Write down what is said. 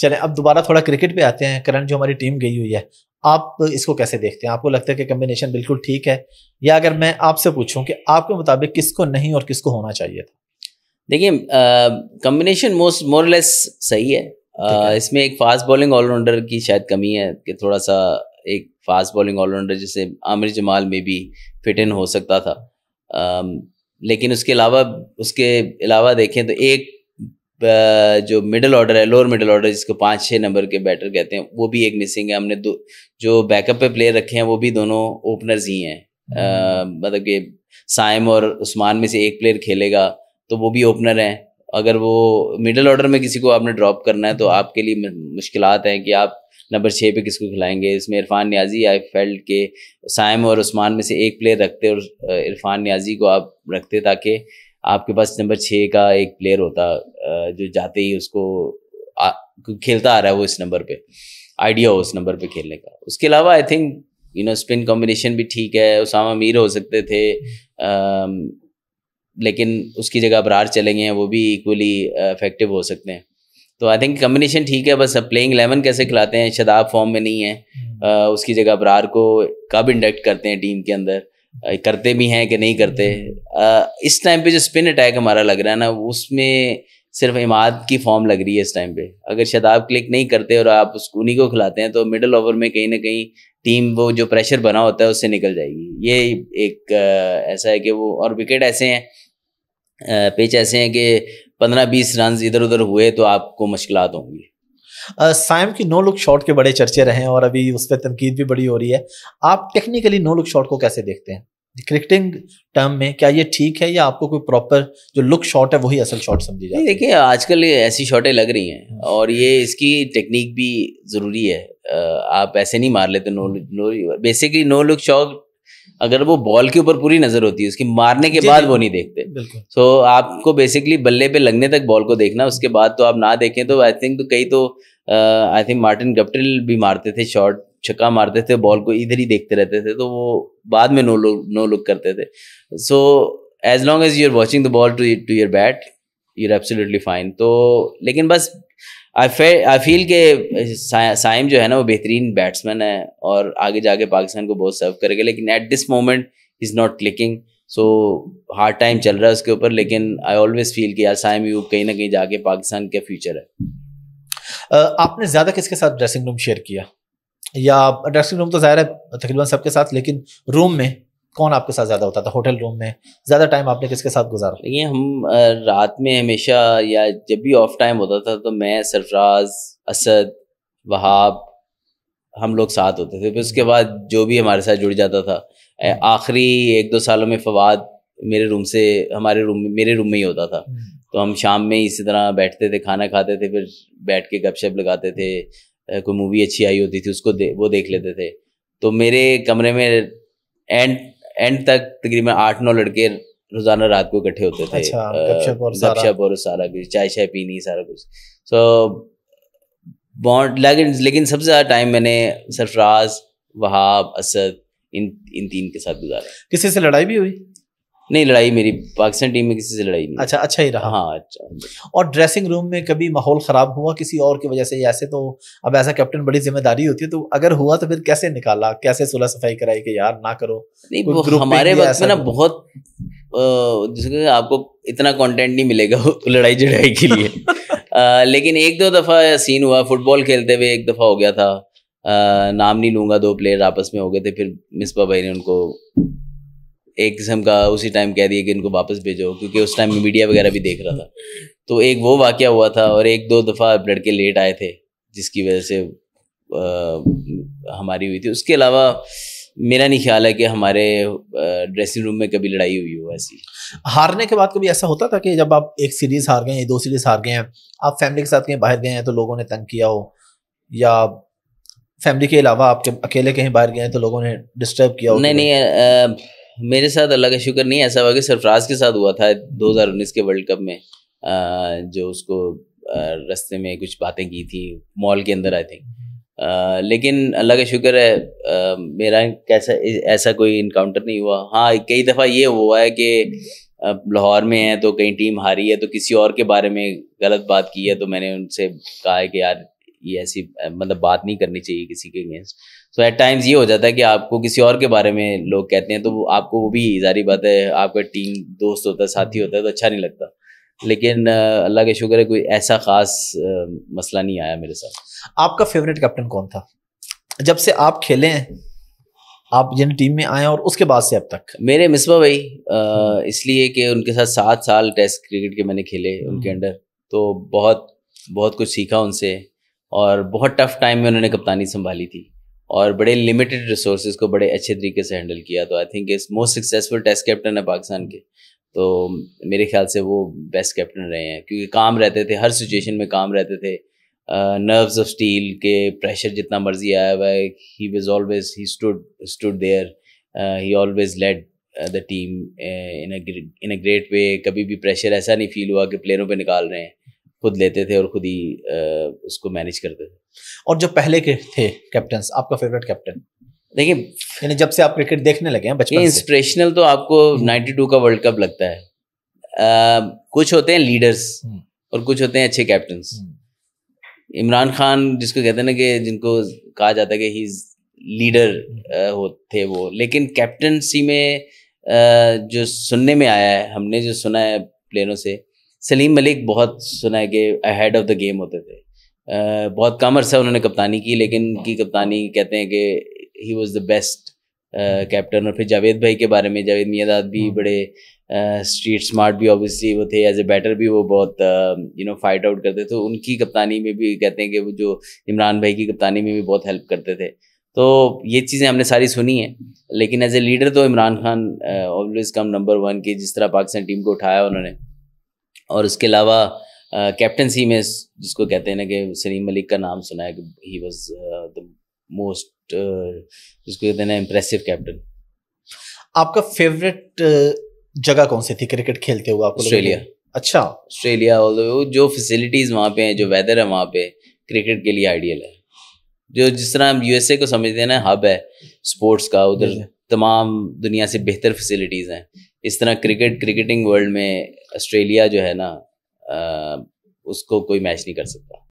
चले अब दोबारा थोड़ा क्रिकेट पे आते हैं करंट जो हमारी टीम गई हुई है आप इसको कैसे देखते हैं आपको लगता है कि कम्बिनेशन बिल्कुल ठीक है या अगर मैं आपसे पूछूं कि आपके मुताबिक किसको नहीं और किसको होना चाहिए था देखिए कम्बिनेशन मोस्ट मोरलेस सही है आ, इसमें एक फास्ट बॉलिंग ऑलराउंडर की शायद कमी है कि थोड़ा सा एक फास्ट बॉलिंग ऑलराउंडर जैसे आमिर जमाल में भी फिट इन हो सकता था आ, लेकिन उसके अलावा उसके अलावा देखें तो एक जो मिडल ऑर्डर है लोअर मिडल ऑर्डर जिसको पाँच छः नंबर के बैटर कहते हैं वो भी एक मिसिंग है हमने दो जो बैकअप पे प्लेयर रखे हैं वो भी दोनों ओपनर्स ही हैं मतलब कि साइम और उस्मान में से एक प्लेयर खेलेगा तो वो भी ओपनर हैं अगर वो मिडल ऑर्डर में किसी को आपने ड्रॉप करना है तो आपके लिए मुश्किल हैं कि आप नंबर छः पे किसको खिलाएंगे इसमें इरफान न्याजी आई फेल्ड के साइम और उस्मान में से एक प्लेयर रखते और इरफान न्याजी को आप रखते ताकि आपके पास नंबर छः का एक प्लेयर होता जो जाते ही उसको आ, खेलता आ रहा है वो इस नंबर पे आइडिया हो उस नंबर पे खेलने का उसके अलावा I think you know spin combination भी ठीक है उसामा मीर हो सकते थे आ, लेकिन उसकी जगह ब्रार चले गए हैं वो भी इक्वली इफेक्टिव हो सकते हैं तो आई थिंक कॉम्बिनेशन ठीक है बस अब प्लेइंग इलेवन कैसे खिलाते हैं शदाब फॉर्म में नहीं है आ, उसकी जगह ब्रार को कब इंडक्ट करते हैं टीम के अंदर आ, करते भी हैं कि नहीं करते आ, इस टाइम पे जो स्पिन अटैक हमारा लग रहा है ना उसमें सिर्फ इमाद की फॉर्म लग रही है इस टाइम पे अगर शायद आप क्लिक नहीं करते और आप उस उन्हीं को खिलाते हैं तो मिडल ओवर में कहीं ना कहीं टीम वो जो प्रेशर बना होता है उससे निकल जाएगी ये एक ऐसा है कि वो और विकेट ऐसे हैं पिच ऐसे हैं कि पंद्रह बीस रन इधर उधर हुए तो आपको मुश्किल होंगी साइम की नो लुक शॉट के बड़े चर्चे रहे हैं और अभी उस पर तनकीद भी बड़ी हो रही है आप टेक्निकली नो लुक शॉट को कैसे देखते हैं क्रिकेटिंग टर्म में क्या ये ठीक है या आपको कोई प्रॉपर जो लुक शॉट है वही असल शॉट समझी जाए देखिए आजकल ऐसी शॉटें लग रही हैं हाँ। और ये इसकी टेक्निक भी ज़रूरी है आप ऐसे नहीं मार लेते no no basically no look shot अगर वो बॉल के ऊपर पूरी नजर होती है उसकी मारने के बाद वो नहीं देखते सो so, आपको बेसिकली बल्ले पे लगने तक बॉल को देखना उसके बाद तो आप ना देखें तो आई थिंक तो कई तो आई थिंक मार्टिन गप्टिल भी मारते थे शॉट छक्का मारते थे बॉल को इधर ही देखते रहते थे तो वो बाद में नो लुक नो लुक करते थे so as long as you are watching the ball to to your bat you are absolutely fine तो लेकिन बस आई आई फील के साइम जो है ना वो बेहतरीन बैट्समैन है और आगे जाके पाकिस्तान को बहुत सर्व करेगा लेकिन at this moment is not clicking so hard time चल रहा है उसके ऊपर लेकिन आई ऑलवेज फील कि यार साइम यू कहीं ना कहीं जाके पाकिस्तान का फ्यूचर है आपने ज़्यादा किसके साथ ड्रेसिंग रूम शेयर किया या ड्रेसिंग रूम तो जाहिर है तकरीबन सबके साथ लेकिन रूम में कौन आपके साथ ज़्यादा होता था होटल रूम में ज़्यादा टाइम आपने किसके साथ गुजारा ये हम रात में हमेशा या जब भी ऑफ टाइम होता था तो मैं सरफराज असद वहाब हम लोग साथ होते थे फिर उसके हम्म। बाद जो भी हमारे साथ जुड़ जाता था हम्म। आखिरी एक दो सालों में फवाद मेरे रूम से हमारे रूम मेरे रूम में ही होता था हम्म। तो हम शाम में इसी तरह बैठते थे खाना खाते थे फिर बैठ के गपशप लगाते थे कोई मूवी अच्छी आई होती थी उसको दे, वो देख लेते थे तो मेरे कमरे में एंड एंड तक तकरीबन आठ नौ लड़के रोजाना रात को इकट्ठे होते थे अच्छा, गपशप और, सारा कुछ चाय शाय पीनी सारा कुछ सो बॉन्ड लेकिन लेकिन सबसे ज़्यादा टाइम मैंने सरफराज वहाब असद इन इन तीन के साथ गुजारा किसी से लड़ाई भी हुई नहीं लड़ाई मेरी पाकिस्तान टीम में किसी से लड़ाई नहीं अच्छा अच्छा ही रहा हाँ अच्छा और ड्रेसिंग रूम में कभी माहौल ख़राब हुआ किसी और की वजह से ऐसे तो अब ऐसा कैप्टन बड़ी जिम्मेदारी होती है तो अगर हुआ तो फिर कैसे निकाला कैसे सुलह सफाई कराई कि यार ना करो नहीं हमारे वक्त में ना बहुत जिसके आपको इतना कॉन्टेंट नहीं मिलेगा लड़ाई झड़ाई के लिए लेकिन एक दो दफ़ा सीन हुआ फुटबॉल खेलते हुए एक दफ़ा हो गया था नाम नहीं लूंगा दो प्लेयर आपस में हो गए थे फिर मिसबा भाई ने उनको एक किस्म का उसी टाइम कह दिया कि इनको वापस भेजो क्योंकि उस टाइम मीडिया वगैरह भी देख रहा था तो एक वो वाक्य हुआ था और एक दो दफ़ा लड़के लेट आए थे जिसकी वजह से आ, हमारी हुई थी उसके अलावा मेरा नहीं ख्याल है कि हमारे ड्रेसिंग रूम में कभी लड़ाई हुई हो ऐसी हारने के बाद कभी ऐसा होता था कि जब आप एक सीरीज हार गए हैं दो सीरीज हार गए हैं आप फैमिली के साथ कहीं बाहर गए हैं तो लोगों ने तंग किया हो या फैमिली के अलावा आपके अकेले कहीं बाहर गए हैं तो लोगों ने डिस्टर्ब किया हो नहीं नहीं मेरे साथ अल्लाह का शुक्र नहीं ऐसा हुआ कि सरफराज के साथ हुआ था 2019 के वर्ल्ड कप में जो उसको रस्ते में कुछ बातें की थी मॉल के अंदर आई थिंक लेकिन अल्लाह का शुक्र है आ, मेरा कैसा ऐसा कोई इनकाउंटर नहीं हुआ हाँ कई दफ़ा ये हुआ है कि लाहौर में है तो कहीं टीम हारी है तो किसी और के बारे में गलत बात की है तो मैंने उनसे कहा है कि यार ये ऐसी मतलब बात नहीं करनी चाहिए किसी के अगेंस्ट सो एट टाइम्स ये हो जाता है कि आपको किसी और के बारे में लोग कहते हैं तो आपको वो भी जारी बात है आपका टीम दोस्त होता है साथी होता है तो अच्छा नहीं लगता लेकिन अल्लाह के शुक्र है कोई ऐसा खास मसला नहीं आया मेरे साथ आपका फेवरेट कैप्टन कौन था जब से आप खेले हैं आप जिन टीम में आए और उसके बाद से अब तक मेरे मिसबा भाई हम्म। इसलिए कि उनके साथ सात साल टेस्ट क्रिकेट के मैंने खेले उनके हम्म। अंडर तो बहुत बहुत कुछ सीखा उनसे और बहुत टफ टाइम में उन्होंने कप्तानी संभाली थी और बड़े लिमिटेड रिसोर्स को बड़े अच्छे तरीके से हैंडल किया तो I think is most successful test captain है पाकिस्तान के तो मेरे ख्याल से वो बेस्ट कैप्टन रहे हैं क्योंकि काम रहते थे हर सिचुएशन में काम रहते थे नर्व्स ऑफ स्टील के प्रेशर जितना मर्जी आया हुआ he was always he stood stood there he always led the team in in a great way कभी भी प्रेशर ऐसा नहीं फील हुआ कि प्लेयरों पे निकाल रहे हैं खुद लेते थे और खुद ही उसको मैनेज करते थे और जो पहले के थे कैप्टन आपका फेवरेट कैप्टन देखिए जब से आप क्रिकेट देखने लगे हैं बचपन इंस्पिरेशनल तो आपको 92 हम्म। का वर्ल्ड कप लगता है आ, कुछ होते हैं लीडर्स हम्म। और कुछ होते हैं अच्छे कैप्टन हम्म। इमरान खान जिसको कहते हैं ना कि जिनको कहा जाता है कि ही लीडर हो थे वो लेकिन कैप्टनसी में आ, जो सुनने में आया है हमने जो सुना है प्लेनों से सलीम मलिक बहुत सुना है कि अहेड ऑफ द गेम होते थे बहुत कम अरसा उन्होंने कप्तानी की लेकिन की कप्तानी कहते हैं कि he was the best captain और फिर जावेद भाई के बारे में जावेद मियादाद भी हम्म। बड़े स्ट्रीट स्मार्ट भी ऑब्वियसली वो थे एज ए बैटर भी वो बहुत यू नो फाइट आउट करते थे तो उनकी कप्तानी में भी कहते हैं कि वो जो इमरान भाई की कप्तानी में भी बहुत हेल्प करते थे तो ये चीज़ें हमने सारी सुनी हैं लेकिन एज ए लीडर तो Imran Khan always come number one की जिस तरह पाकिस्तान टीम को उठाया उन्होंने और उसके अलावा कैप्टनसी में जिसको कहते हैं ना कि सलीम मलिक का नाम सुना है कि ही वॉज द मोस्ट जिसको कहते हैं ना इम्प्रेसिव कैप्टन आपका फेवरेट जगह कौन सी थी क्रिकेट खेलते हुए आपको ऑस्ट्रेलिया अच्छा ऑस्ट्रेलिया जो फैसिलिटीज़ वहाँ पे हैं जो वेदर है वहाँ पे क्रिकेट के लिए आइडियल है जो जिस तरह हम यूएसए को समझते हैं ना हब है स्पोर्ट्स का उधर तमाम दुनिया से बेहतर फैसिलिटीज़ हैं इस तरह क्रिकेट क्रिकेटिंग वर्ल्ड में ऑस्ट्रेलिया जो है ना उसको कोई मैच नहीं कर सकता